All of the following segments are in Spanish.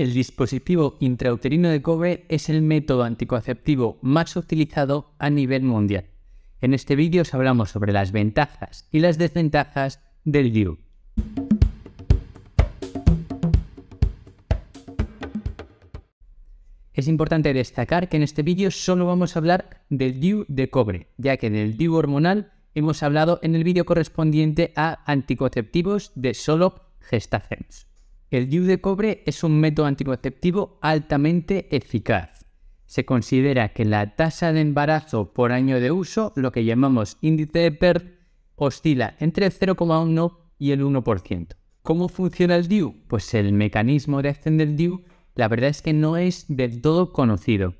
El dispositivo intrauterino de cobre es el método anticonceptivo más utilizado a nivel mundial. En este vídeo os hablamos sobre las ventajas y las desventajas del DIU. Es importante destacar que en este vídeo solo vamos a hablar del DIU de cobre, ya que del DIU hormonal hemos hablado en el vídeo correspondiente a anticonceptivos de solo Gestacens. El DIU de cobre es un método anticonceptivo altamente eficaz. Se considera que la tasa de embarazo por año de uso, lo que llamamos índice de PERT, oscila entre el 0,1 y el 1%. ¿Cómo funciona el DIU? Pues el mecanismo de acción del DIU la verdad es que no es del todo conocido.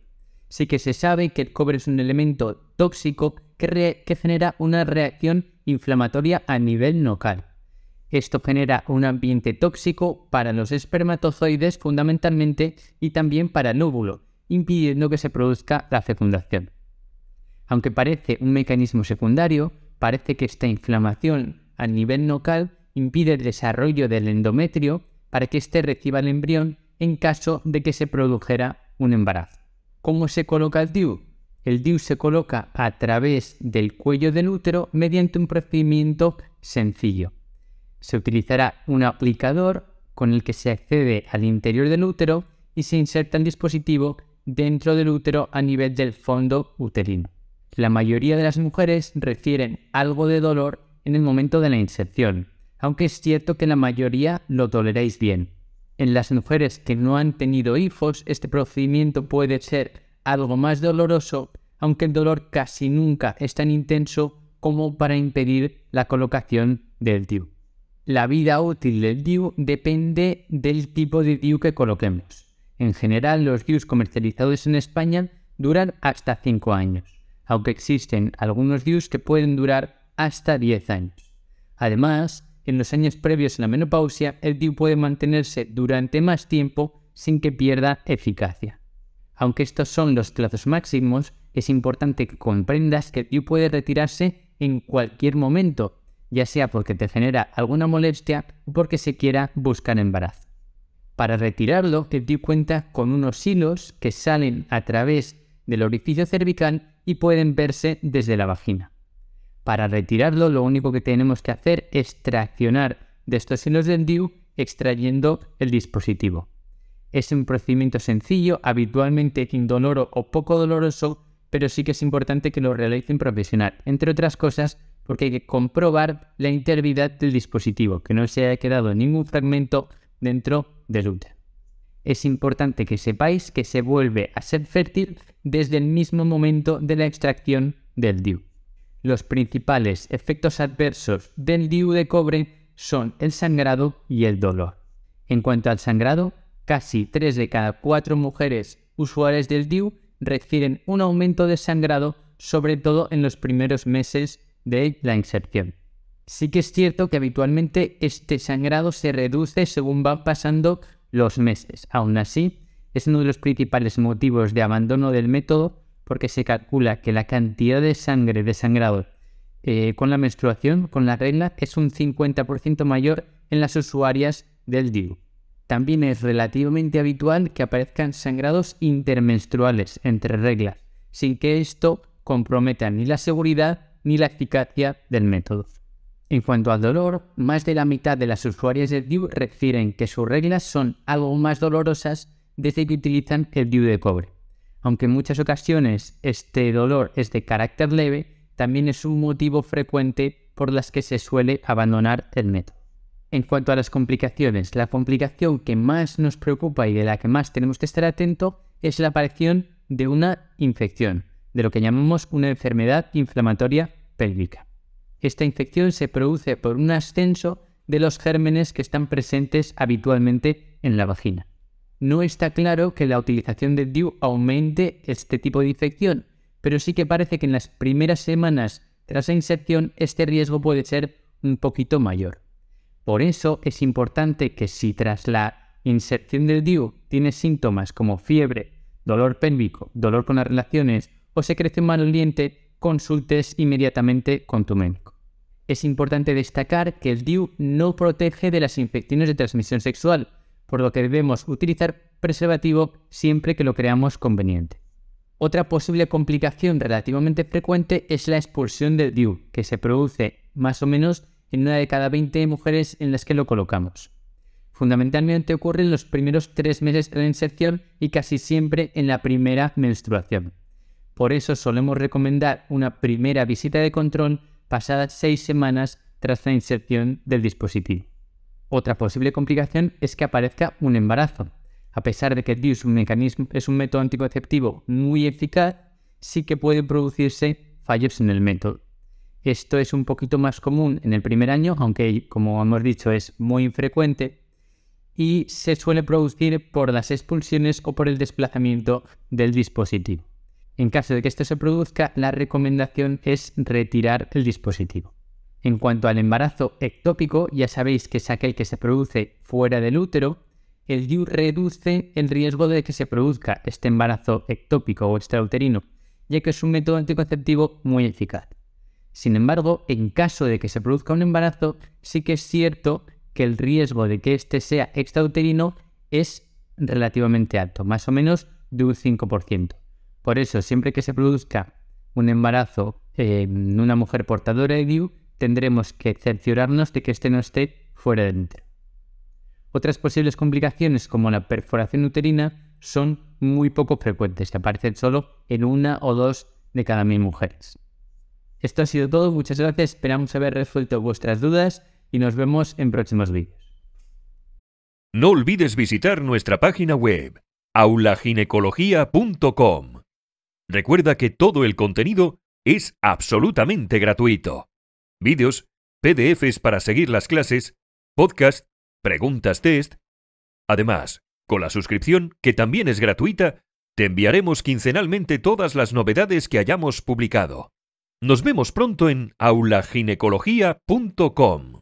Sí que se sabe que el cobre es un elemento tóxico que, que genera una reacción inflamatoria a nivel local esto genera un ambiente tóxico para los espermatozoides fundamentalmente y también para el óvulo impidiendo que se produzca la fecundación. Aunque parece un mecanismo secundario, parece que esta inflamación a nivel local impide el desarrollo del endometrio para que éste reciba el embrión en caso de que se produjera un embarazo. ¿Cómo se coloca el DIU? El DIU se coloca a través del cuello del útero mediante un procedimiento sencillo. Se utilizará un aplicador con el que se accede al interior del útero y se inserta el dispositivo dentro del útero a nivel del fondo uterino. La mayoría de las mujeres refieren algo de dolor en el momento de la inserción, aunque es cierto que la mayoría lo toleráis bien. En las mujeres que no han tenido hijos, este procedimiento puede ser algo más doloroso, aunque el dolor casi nunca es tan intenso como para impedir la colocación del tubo. La vida útil del DIU depende del tipo de DIU que coloquemos. En general, los DIUs comercializados en España duran hasta 5 años, aunque existen algunos DIUs que pueden durar hasta 10 años. Además, en los años previos a la menopausia, el DIU puede mantenerse durante más tiempo sin que pierda eficacia. Aunque estos son los plazos máximos, es importante que comprendas que el DIU puede retirarse en cualquier momento ya sea porque te genera alguna molestia o porque se quiera buscar embarazo. Para retirarlo, te cuenta con unos hilos que salen a través del orificio cervical y pueden verse desde la vagina. Para retirarlo, lo único que tenemos que hacer es traccionar de estos hilos del DIU extrayendo el dispositivo. Es un procedimiento sencillo, habitualmente indoloro o poco doloroso, pero sí que es importante que lo realicen un profesional, entre otras cosas porque hay que comprobar la integridad del dispositivo, que no se haya quedado ningún fragmento dentro del útero. Es importante que sepáis que se vuelve a ser fértil desde el mismo momento de la extracción del DIU. Los principales efectos adversos del DIU de cobre son el sangrado y el dolor. En cuanto al sangrado, casi 3 de cada 4 mujeres usuarias del DIU reciben un aumento de sangrado, sobre todo en los primeros meses de la inserción. Sí que es cierto que habitualmente este sangrado se reduce según van pasando los meses. Aún así, es uno de los principales motivos de abandono del método porque se calcula que la cantidad de sangre desangrado eh, con la menstruación, con la regla, es un 50% mayor en las usuarias del DIU. También es relativamente habitual que aparezcan sangrados intermenstruales entre reglas, sin que esto comprometa ni la seguridad ni la eficacia del método. En cuanto al dolor, más de la mitad de las usuarias de DIU refieren que sus reglas son algo más dolorosas desde que utilizan el DIU de cobre. Aunque en muchas ocasiones este dolor es de carácter leve, también es un motivo frecuente por las que se suele abandonar el método. En cuanto a las complicaciones, la complicación que más nos preocupa y de la que más tenemos que estar atento es la aparición de una infección, de lo que llamamos una enfermedad inflamatoria pélvica. Esta infección se produce por un ascenso de los gérmenes que están presentes habitualmente en la vagina. No está claro que la utilización de DIU aumente este tipo de infección, pero sí que parece que en las primeras semanas tras la inserción este riesgo puede ser un poquito mayor. Por eso es importante que si tras la inserción del DIU tienes síntomas como fiebre, dolor pélvico, dolor con las relaciones o secreción maloliente, consultes inmediatamente con tu médico. Es importante destacar que el DIU no protege de las infecciones de transmisión sexual, por lo que debemos utilizar preservativo siempre que lo creamos conveniente. Otra posible complicación relativamente frecuente es la expulsión del DIU, que se produce más o menos en una de cada 20 mujeres en las que lo colocamos. Fundamentalmente ocurre en los primeros tres meses de la inserción y casi siempre en la primera menstruación. Por eso solemos recomendar una primera visita de control pasadas seis semanas tras la inserción del dispositivo. Otra posible complicación es que aparezca un embarazo. A pesar de que el un mecanismo, es un método anticonceptivo muy eficaz, sí que pueden producirse fallos en el método. Esto es un poquito más común en el primer año, aunque como hemos dicho es muy infrecuente, y se suele producir por las expulsiones o por el desplazamiento del dispositivo. En caso de que esto se produzca, la recomendación es retirar el dispositivo. En cuanto al embarazo ectópico, ya sabéis que es aquel que se produce fuera del útero, el DIU reduce el riesgo de que se produzca este embarazo ectópico o extrauterino, ya que es un método anticonceptivo muy eficaz. Sin embargo, en caso de que se produzca un embarazo, sí que es cierto que el riesgo de que este sea extrauterino es relativamente alto, más o menos de un 5%. Por eso, siempre que se produzca un embarazo en una mujer portadora de DIU, tendremos que cerciorarnos de que este no esté fuera de dentro. Otras posibles complicaciones, como la perforación uterina, son muy poco frecuentes, aparecen solo en una o dos de cada mil mujeres. Esto ha sido todo, muchas gracias, esperamos haber resuelto vuestras dudas y nos vemos en próximos vídeos. No olvides visitar nuestra página web aulaginecología.com. Recuerda que todo el contenido es absolutamente gratuito. Vídeos, PDFs para seguir las clases, podcast, preguntas test. Además, con la suscripción, que también es gratuita, te enviaremos quincenalmente todas las novedades que hayamos publicado. Nos vemos pronto en aulaginecología.com.